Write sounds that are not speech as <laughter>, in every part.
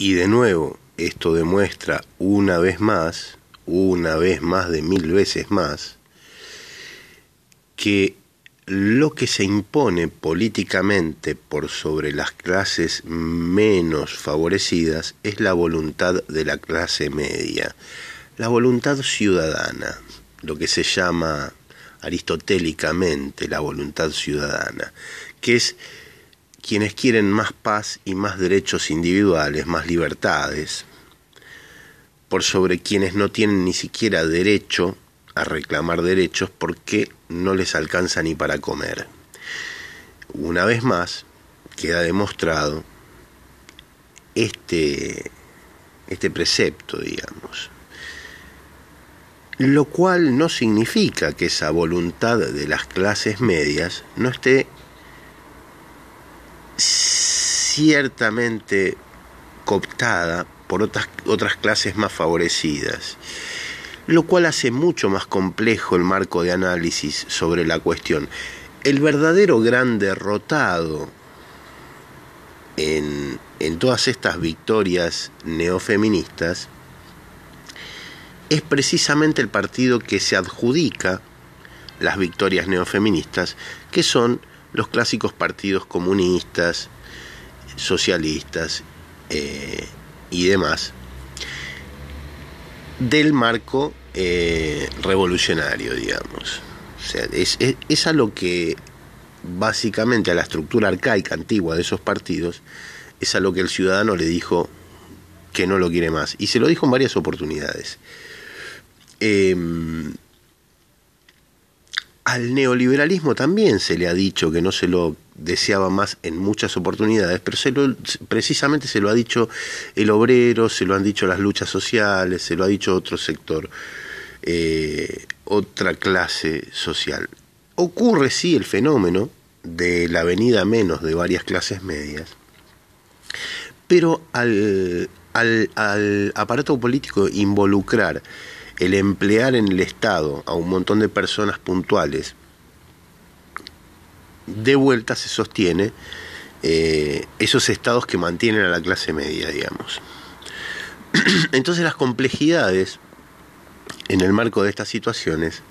Y de nuevo, esto demuestra una vez más, una vez más de mil veces más, que lo que se impone políticamente por sobre las clases menos favorecidas es la voluntad de la clase media, la voluntad ciudadana, lo que se llama aristotélicamente la voluntad ciudadana, que es quienes quieren más paz y más derechos individuales, más libertades, por sobre quienes no tienen ni siquiera derecho a reclamar derechos porque no les alcanza ni para comer. Una vez más, queda demostrado este, este precepto, digamos. Lo cual no significa que esa voluntad de las clases medias no esté ciertamente cooptada por otras, otras clases más favorecidas, lo cual hace mucho más complejo el marco de análisis sobre la cuestión. El verdadero gran derrotado en todas estas victorias neofeministas es precisamente el partido que se adjudica las victorias neofeministas, que son los clásicos partidos comunistas, socialistas eh, y demás, del marco eh, revolucionario, digamos. es, a lo que básicamente a la estructura arcaica antigua de esos partidos, es a lo que el ciudadano le dijo que no lo quiere más. Y se lo dijo en varias oportunidades. Em, al neoliberalismo también se le ha dicho que no se lo deseaba más en muchas oportunidades, pero precisamente se lo ha dicho el obrero, se lo han dicho las luchas sociales, se lo ha dicho otro sector, eh, otra clase social. Ocurre sí el fenómeno de la venida menos de varias clases medias, pero al aparato político involucrar el emplear en el Estado a un montón de personas puntuales, de vuelta se sostiene eh, esos estados que mantienen a la clase media, digamos. <clears throat> Entonces las complejidades en el marco de estas situaciones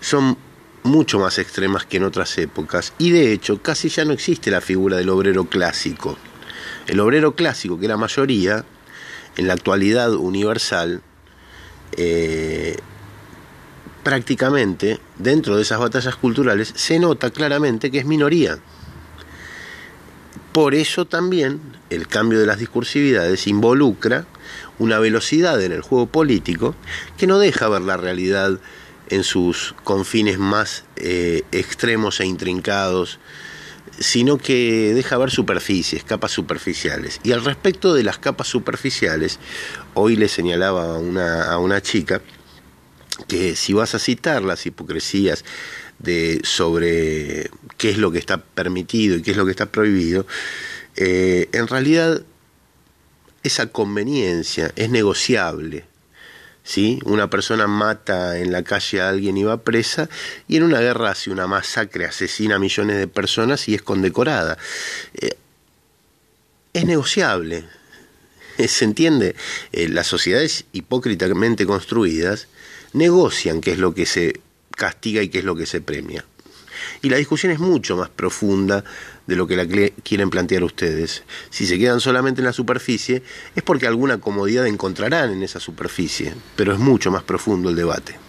son mucho más extremas que en otras épocas y de hecho casi ya no existe la figura del obrero clásico. El obrero clásico, que la mayoría, en la actualidad universal, eh, prácticamente, dentro de esas batallas culturales, se nota claramente que es minoría. Por eso también el cambio de las discursividades involucra una velocidad en el juego político que no deja ver la realidad en sus confines más eh, extremos e intrincados, sino que deja ver superficies, capas superficiales. Y al respecto de las capas superficiales, hoy le señalaba una, a una chica, que si vas a citar las hipocresías de, sobre qué es lo que está permitido y qué es lo que está prohibido, eh, en realidad esa conveniencia es negociable. si Una persona mata en la calle a alguien y va presa, y en una guerra hace una masacre, asesina a millones de personas y es condecorada. Eh, es negociable, <laughs> ¿se entiende? Eh, las sociedades hipócritamente construidas negocian qué es lo que se castiga y qué es lo que se premia. Y la discusión es mucho más profunda de lo que la quieren plantear ustedes. Si se quedan solamente en la superficie, es porque alguna comodidad encontrarán en esa superficie, pero es mucho más profundo el debate.